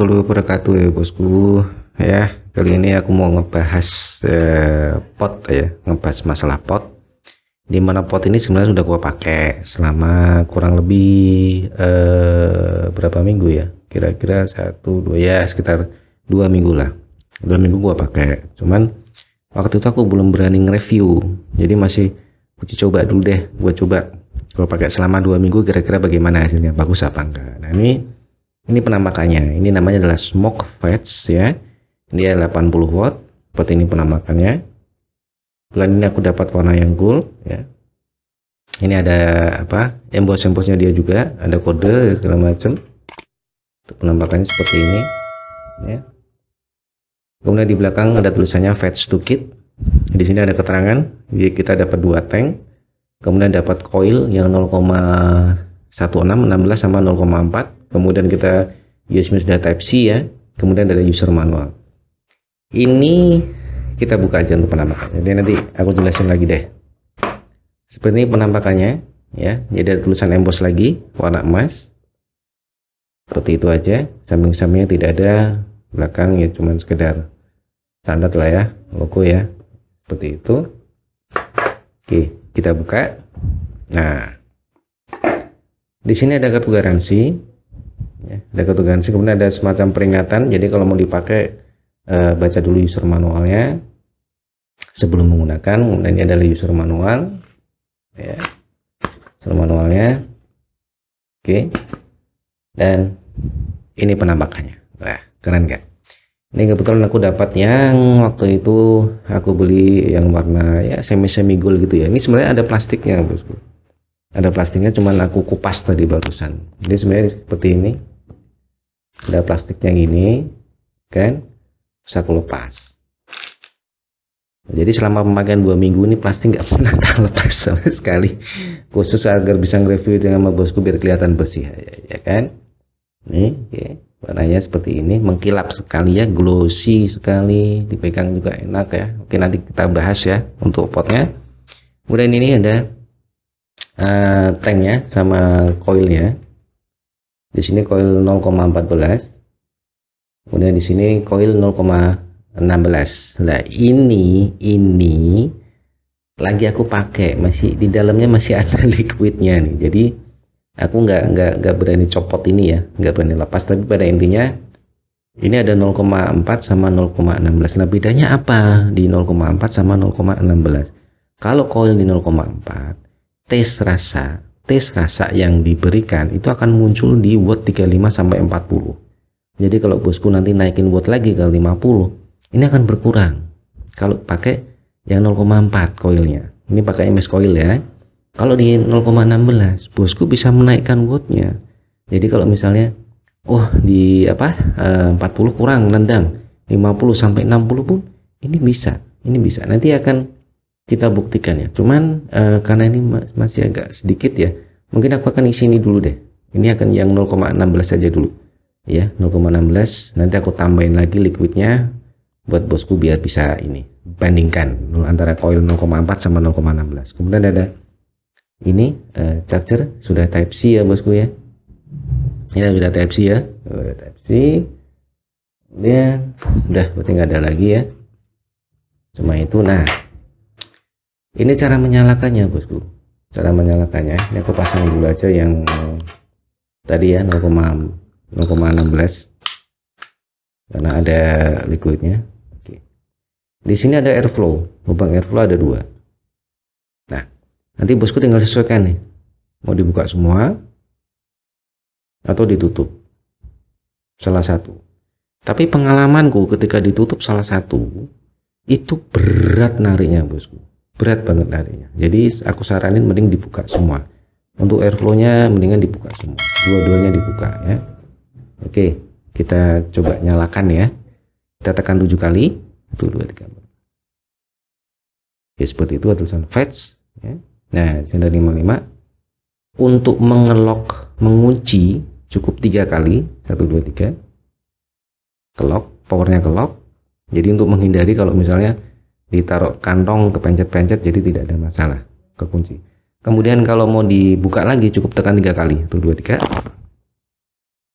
warahmatullahi wabarakatuh ya bosku ya kali ini aku mau ngebahas eh, pot ya ngebahas masalah pot di mana pot ini sebenarnya sudah gua pakai selama kurang lebih eh, berapa minggu ya kira-kira satu dua ya sekitar dua minggu lah dua minggu gua pakai cuman waktu itu aku belum berani nge-review jadi masih uji coba dulu deh gua coba gua pakai selama dua minggu kira-kira bagaimana hasilnya bagus apa enggak nah ini ini penampakannya. Ini namanya adalah smoke fetch ya. Ini 80 watt. Seperti ini penampakannya. Bulan ini aku dapat warna yang gold ya. Ini ada apa? Emboss-embossnya dia juga, ada kode segala macam. Untuk Penampakannya seperti ini ya. Kemudian di belakang ada tulisannya fetch to kit. Di sini ada keterangan, jadi kita dapat dua tank. Kemudian dapat coil yang 0,16 sama 0,4 kemudian kita USB ya, sudah Type C ya kemudian ada user manual ini kita buka aja untuk penampakan. jadi nanti aku jelasin lagi deh seperti ini penampakannya ya jadi ada tulisan emboss lagi warna emas seperti itu aja samping-sampingnya tidak ada belakang ya cuman sekedar standar lah ya logo ya seperti itu oke kita buka nah di sini ada kartu garansi ya, ada garansi kemudian ada semacam peringatan jadi kalau mau dipakai eh, baca dulu user manualnya sebelum menggunakan kemudian ini adalah user manual ya user manualnya oke dan ini penampakannya nah keren gak ini kebetulan aku dapat yang waktu itu aku beli yang warna ya semi semi gold gitu ya ini sebenarnya ada plastiknya bosku ada plastiknya cuman aku kupas tadi barusan jadi sebenarnya seperti ini ada plastik yang ini kan bisa aku lepas jadi selama pemakaian dua minggu ini plastik nggak pernah terlepas sama sekali khusus agar bisa nge-review dengan sama bosku biar kelihatan bersih ya, ya, ya kan nih ya, warnanya seperti ini mengkilap sekali ya glossy sekali dipegang juga enak ya oke nanti kita bahas ya untuk potnya kemudian ini ada uh, tanknya sama coilnya di sini koil 0,14 kemudian di sini koil 0,16 nah ini ini lagi aku pakai masih di dalamnya masih ada liquidnya nih jadi aku nggak nggak nggak berani copot ini ya nggak berani lepas tapi pada intinya ini ada 0,4 sama 0,16 nah bedanya apa di 0,4 sama 0,16 kalau koil di 0,4 tes rasa tes rasa yang diberikan itu akan muncul di word 35 sampai 40. Jadi kalau bosku nanti naikin word lagi ke 50, ini akan berkurang. Kalau pakai yang 0,4 koilnya. Ini pakai MS coil ya. Kalau di 0,16 bosku bisa menaikkan wattnya. Jadi kalau misalnya oh di apa 40 eh, kurang nendang 50 sampai 60 pun ini bisa. Ini bisa. Nanti akan kita buktikan ya. Cuman uh, karena ini masih agak sedikit ya, mungkin aku akan isi ini dulu deh. Ini akan yang 0,16 saja dulu. Ya, 0,16. Nanti aku tambahin lagi liquidnya buat bosku biar bisa ini bandingkan antara coil 0,4 sama 0,16. Kemudian ada ini uh, charger sudah type C ya bosku ya. Ini sudah type C ya. Sudah type C. Kemudian udah berarti nggak ada lagi ya. Cuma itu. Nah, ini cara menyalakannya bosku cara menyalakannya ini aku pasang dulu aja yang tadi ya 0,16 karena ada liquidnya Oke. di sini ada airflow lubang airflow ada dua nah nanti bosku tinggal sesuaikan nih mau dibuka semua atau ditutup salah satu tapi pengalamanku ketika ditutup salah satu itu berat nariknya bosku berat banget larinya jadi aku saranin mending dibuka semua untuk airflow-nya mendingan dibuka semua dua-duanya dibuka ya oke kita coba nyalakan ya kita tekan tujuh kali satu dua tiga oke ya seperti itu tulisan fetch ya. nah lima 55 untuk mengelok mengunci cukup tiga kali satu dua tiga kelok powernya kelok jadi untuk menghindari kalau misalnya ditaruh kantong kepencet-pencet jadi tidak ada masalah kekunci kemudian kalau mau dibuka lagi cukup tekan tiga kali satu dua tiga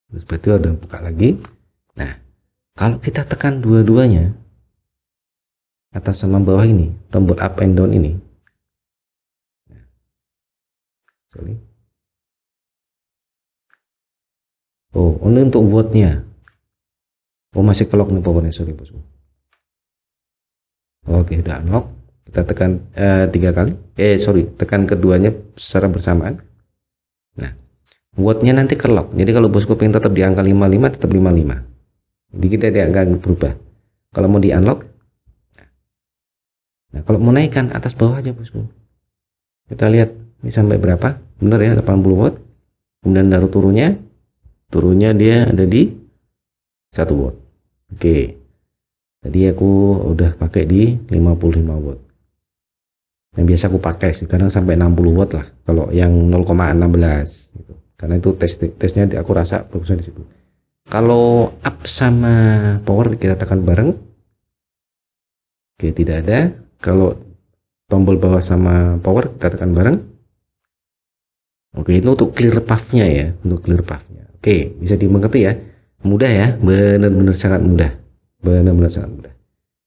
terus seperti itu ada buka lagi nah kalau kita tekan dua-duanya atas sama bawah ini tombol up and down ini nah, sorry oh ini untuk buatnya oh masih kelok nih pokoknya sorry bosku Oke, udah unlock. Kita tekan eh, tiga kali. Eh, sorry, tekan keduanya secara bersamaan. Nah, wordnya nanti ke lock. Jadi kalau bosku pengen tetap di angka 55, tetap 55. Jadi kita tidak akan berubah. Kalau mau di unlock, nah kalau mau naikkan atas bawah aja bosku. Kita lihat ini sampai berapa? Benar ya 80 watt. Kemudian taruh turunnya, turunnya dia ada di satu watt. Oke. Okay. Jadi aku udah pakai di 55 watt. Yang biasa aku pakai sih, kadang sampai 60 watt lah. Kalau yang 0,16 gitu. Karena itu tes tesnya aku rasa bagusnya di situ. Kalau up sama power kita tekan bareng. Oke, tidak ada. Kalau tombol bawah sama power kita tekan bareng. Oke, itu untuk clear puffnya ya, untuk clear puffnya. Oke, bisa dimengerti ya. Mudah ya, benar-benar sangat mudah benar-benar sangat mudah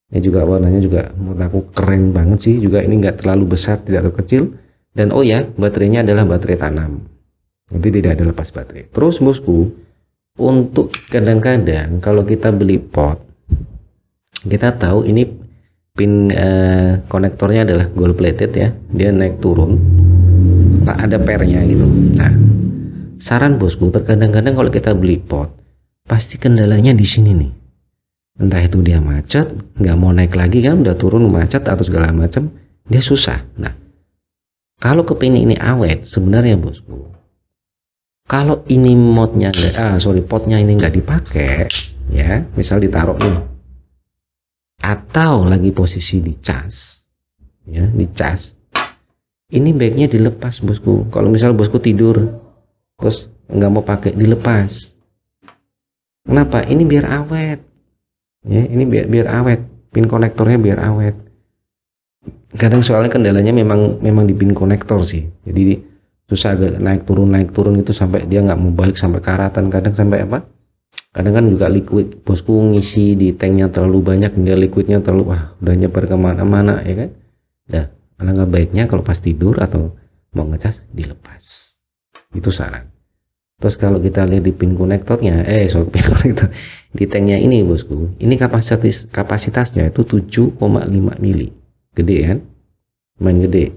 ini juga warnanya juga menurut aku keren banget sih juga ini nggak terlalu besar tidak terlalu kecil dan oh ya baterainya adalah baterai tanam nanti tidak ada lepas baterai terus bosku untuk kadang-kadang kalau kita beli pot kita tahu ini pin eh, konektornya adalah gold plated ya dia naik turun tak ada pernya gitu nah saran bosku terkadang-kadang kalau kita beli pot pasti kendalanya di sini nih entah itu dia macet nggak mau naik lagi kan udah turun macet atau segala macam dia susah nah kalau keping ini awet sebenarnya bosku kalau ini modnya ah sorry potnya ini nggak dipakai ya misal ditaruh nih atau lagi posisi di cas ya di cas ini baiknya dilepas bosku kalau misal bosku tidur terus nggak mau pakai dilepas kenapa ini biar awet ya ini biar, biar awet pin konektornya biar awet kadang soalnya kendalanya memang memang di pin konektor sih jadi susah agak naik turun naik turun itu sampai dia nggak mau balik sampai karatan kadang sampai apa kadang kan juga liquid bosku ngisi di tanknya terlalu banyak nggak liquidnya terlalu wah udah nyebar kemana-mana ya kan dah alangkah baiknya kalau pas tidur atau mau ngecas dilepas itu saran Terus kalau kita lihat di pin konektornya, eh sorry pin konektor, di tanknya ini bosku, ini kapasitas kapasitasnya itu 7,5 mili, gede kan? Main gede.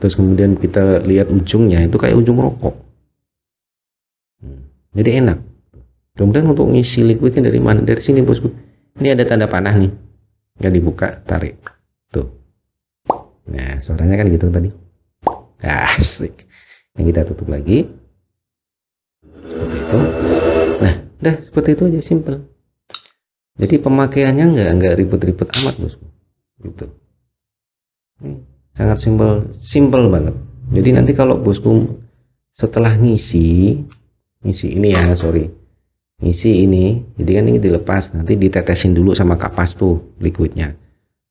Terus kemudian kita lihat ujungnya itu kayak ujung rokok. Hmm, jadi enak. Kemudian untuk ngisi liquidnya dari mana? Dari sini bosku. Ini ada tanda panah nih. Nggak dibuka, tarik. Tuh. Nah, suaranya kan gitu tadi. Asik. Yang kita tutup lagi. Udah seperti itu aja simple. Jadi pemakaiannya nggak nggak ribet-ribet amat bosku, gitu. Ini sangat simple, simple banget. Jadi nanti kalau bosku setelah ngisi, ngisi ini ya sorry, ngisi ini, jadi kan ini dilepas, nanti ditetesin dulu sama kapas tuh liquidnya,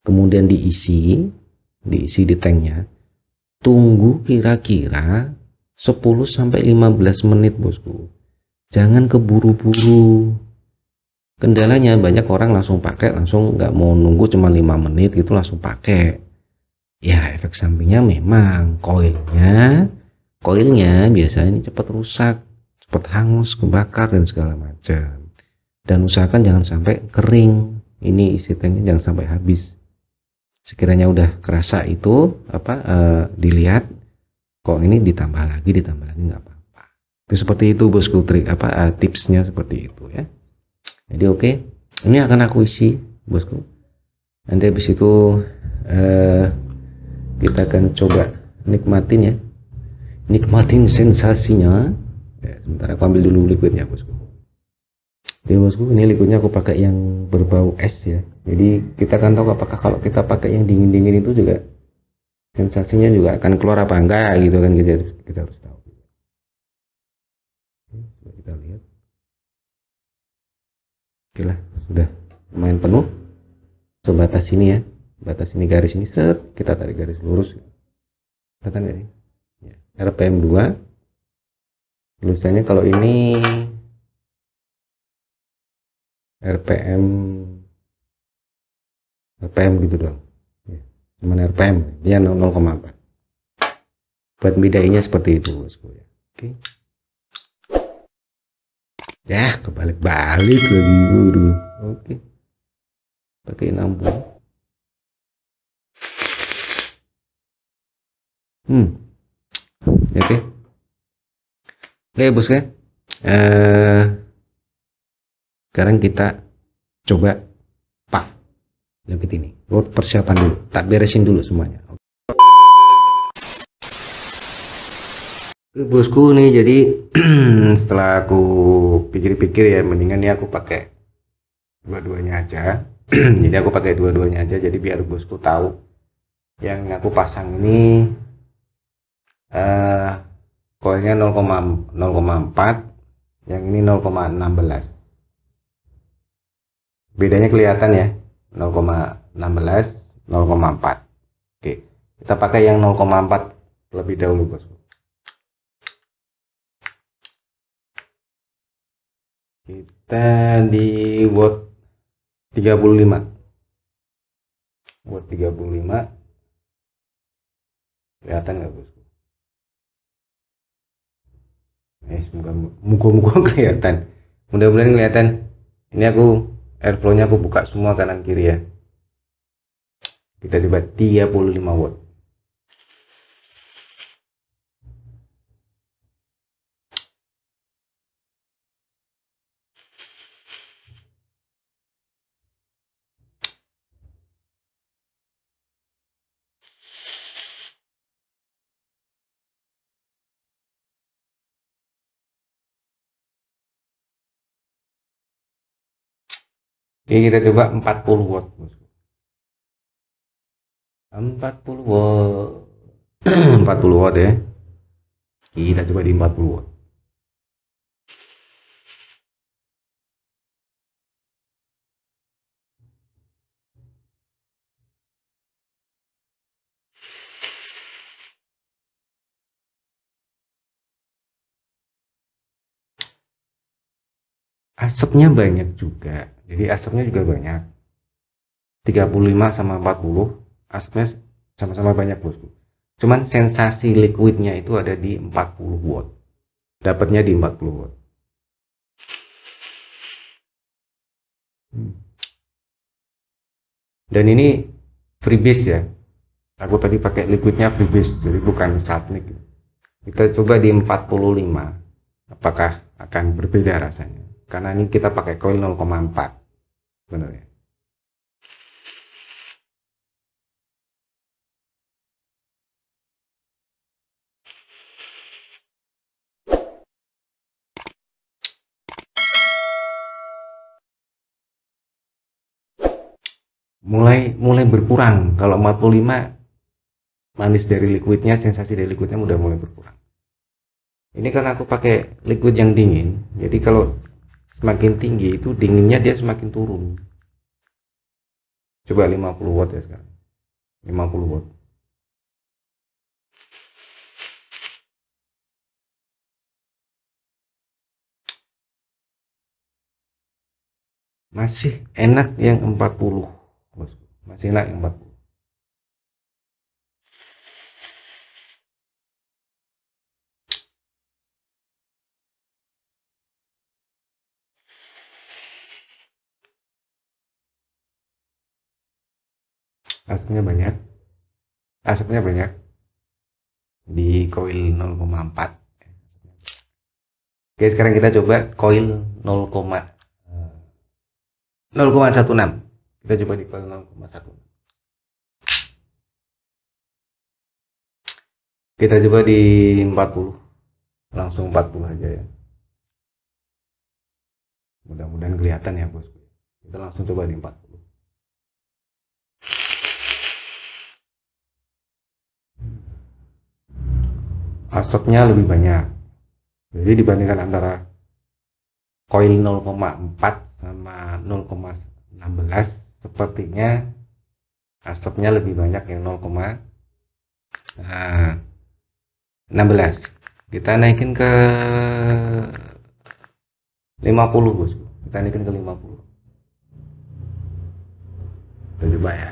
kemudian diisi, diisi di tanknya, tunggu kira-kira 10 sampai 15 menit bosku jangan keburu-buru kendalanya banyak orang langsung pakai langsung nggak mau nunggu cuma 5 menit itu langsung pakai ya efek sampingnya memang koilnya koilnya biasanya ini cepat rusak cepat hangus kebakar dan segala macam dan usahakan jangan sampai kering ini isi tanknya jangan sampai habis sekiranya udah kerasa itu apa e, dilihat kok ini ditambah lagi ditambah lagi nggak apa itu seperti itu bosku trik apa uh, tipsnya seperti itu ya jadi oke okay. ini akan aku isi bosku nanti habis itu uh, kita akan coba nikmatin ya nikmatin sensasinya ya, sebentar aku ambil dulu liquidnya bosku jadi bosku ini liquidnya aku pakai yang berbau es ya jadi kita akan tahu apakah kalau kita pakai yang dingin-dingin itu juga sensasinya juga akan keluar apa enggak gitu kan kita, gitu ya. kita harus tahu kita lihat oke lah sudah lumayan penuh sebatas ini ya batas ini garis ini set kita tarik garis lurus kelihatan nggak nih ya. RPM 2 tulisannya kalau ini RPM RPM gitu doang ya. cuman RPM dia 0,4 buat bidainya seperti itu bosku ya oke okay ya kebalik-balik lagi guru oke pakai lampu hmm oke oke bos kan ya. uh, eh, sekarang kita coba pak lebih ini buat oh, persiapan dulu tak beresin dulu semuanya oke bosku nih jadi setelah aku pikir-pikir ya mendingan nih aku pakai dua-duanya aja jadi aku pakai dua-duanya aja jadi biar bosku tahu yang aku pasang ini eh, koinnya uh, 0,4 yang ini 0,16 bedanya kelihatan ya 0,16 0,4 oke kita pakai yang 0,4 lebih dahulu bosku kita di word 35 word 35 kelihatan nggak bosku eh semoga muka-muka kelihatan mudah-mudahan kelihatan ini aku airflow nya aku buka semua kanan kiri ya kita coba 35 watt Oke, kita coba 40 watt. 40 watt. 40 watt ya. Kita coba di 40 watt. asapnya banyak juga jadi asapnya juga banyak 35 sama 40 asapnya sama-sama banyak bosku cuman sensasi liquidnya itu ada di 40 watt dapatnya di 40 watt hmm. dan ini freebase ya aku tadi pakai liquidnya freebase jadi bukan satnik kita coba di 45 apakah akan berbeda rasanya karena ini kita pakai coil 0,4 sebenarnya mulai mulai berkurang kalau 45 manis dari liquidnya sensasi dari liquidnya udah mulai berkurang ini karena aku pakai liquid yang dingin jadi kalau semakin tinggi itu dinginnya dia semakin turun coba 50 watt ya sekarang 50 watt masih enak yang 40 masih enak yang 40 asapnya banyak asapnya banyak di coil 0,4 oke sekarang kita coba coil 0, 0,16 kita coba di coil 0,16 kita coba di 40 langsung 40 aja ya mudah-mudahan kelihatan ya bos kita langsung coba di 40 asapnya lebih banyak jadi dibandingkan antara koil 0,4 sama 0,16 sepertinya asapnya lebih banyak yang 0,16 eh, kita naikin ke 50 bos kita naikin ke 50 kita coba ya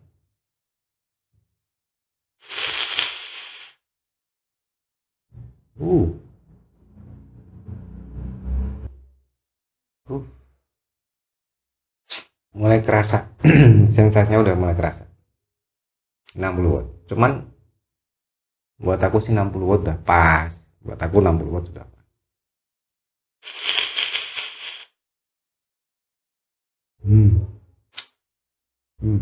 Uh. Uh. Mulai kerasa. Sensasinya udah mulai kerasa. 60 watt. Cuman buat aku sih 60 watt udah pas. Buat aku 60 watt sudah pas. Hmm. Hmm.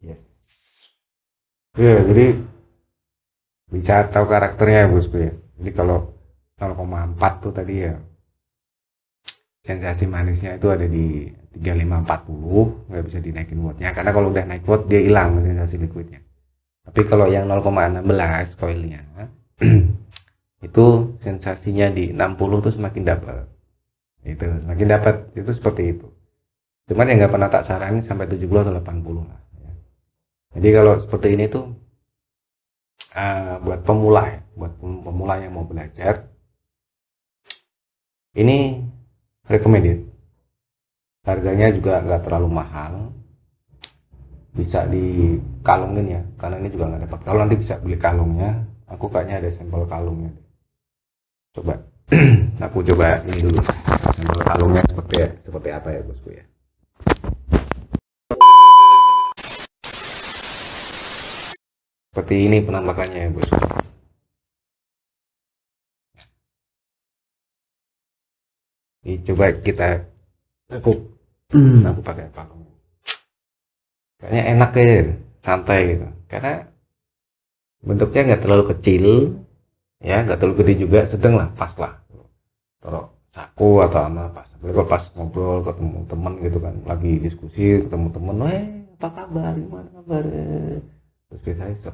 Yes. ya jadi bisa tahu karakternya ya, bosku ya. Jadi kalau 0,4 tuh tadi ya sensasi manisnya itu ada di 3540 nggak bisa dinaikin wattnya karena kalau udah naik watt dia hilang sensasi liquidnya tapi kalau yang 0,16 koilnya itu sensasinya di 60 tuh semakin dapat itu semakin dapat itu seperti itu cuman yang nggak pernah tak saranin sampai 70 atau 80 lah jadi kalau seperti ini tuh uh, buat pemula ya, buat pemula yang mau belajar ini recommended. Harganya juga nggak terlalu mahal, bisa dikalungin ya, karena ini juga nggak dapat. Kalau nanti bisa beli kalungnya, aku kayaknya ada sampel kalungnya. Coba, aku coba ini dulu sampel kalungnya seperti seperti apa ya bosku ya. seperti ini penampakannya ya bos. ini coba kita aku hmm. aku pakai apa kayaknya enak ya santai gitu karena bentuknya nggak terlalu kecil ya nggak terlalu gede juga sedang lah pas lah kalau saku atau apa? pas kalau pas ngobrol ketemu temen gitu kan lagi diskusi ketemu temen eh apa kabar gimana kabar Terus ¿qué es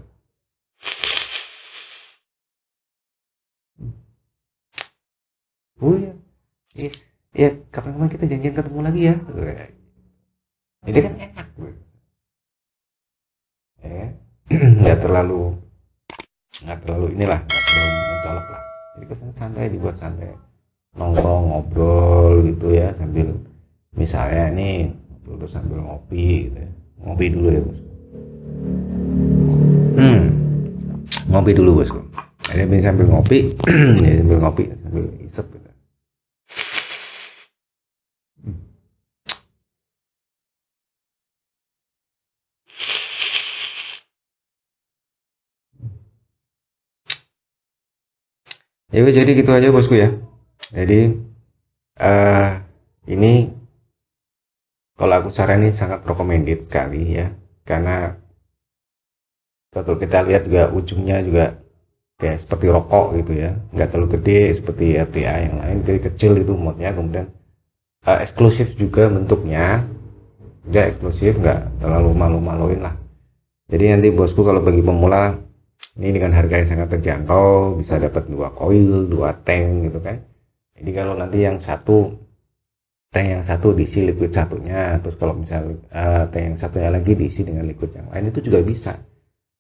bu ya, ya, ya kapan-kapan kita janjian ketemu lagi ya. Iya. Jadi kan iya. enak bu. Ya. Eh, nggak terlalu nggak terlalu inilah nggak terlalu mencolok lah. Jadi kesan santai dibuat santai nongkrong ngobrol gitu ya sambil misalnya nih dulu sambil ngopi gitu ya. ngopi dulu ya bos ngopi dulu bosku ini sambil ngopi ya sambil ngopi sambil isep gitu. Ya jadi gitu aja bosku ya. Jadi uh, ini kalau aku saranin sangat recommended sekali ya karena kalau kita lihat juga ujungnya juga kayak seperti rokok gitu ya nggak terlalu gede seperti RTA yang lain jadi kecil itu modnya kemudian uh, eksklusif juga bentuknya ya eksklusif nggak terlalu malu-maluin lah jadi nanti bosku kalau bagi pemula ini dengan harga yang sangat terjangkau bisa dapat dua coil dua tank gitu kan jadi kalau nanti yang satu tank yang satu diisi liquid satunya terus kalau misalnya uh, eh, tank yang satunya lagi diisi dengan liquid yang lain itu juga bisa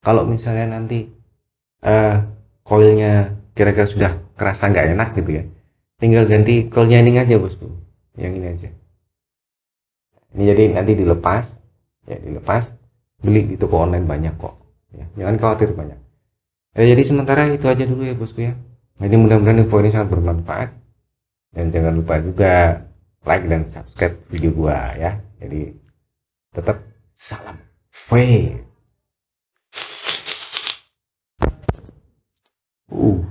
kalau misalnya nanti uh, eh, coilnya kira-kira sudah kerasa nggak enak gitu ya tinggal ganti coilnya ini aja bosku yang ini aja ini jadi nanti dilepas ya dilepas beli di toko online banyak kok ya, jangan khawatir banyak ya, jadi sementara itu aja dulu ya bosku ya jadi mudah-mudahan info ini sangat bermanfaat dan jangan lupa juga like dan subscribe video gua ya jadi tetap salam faith Ooh.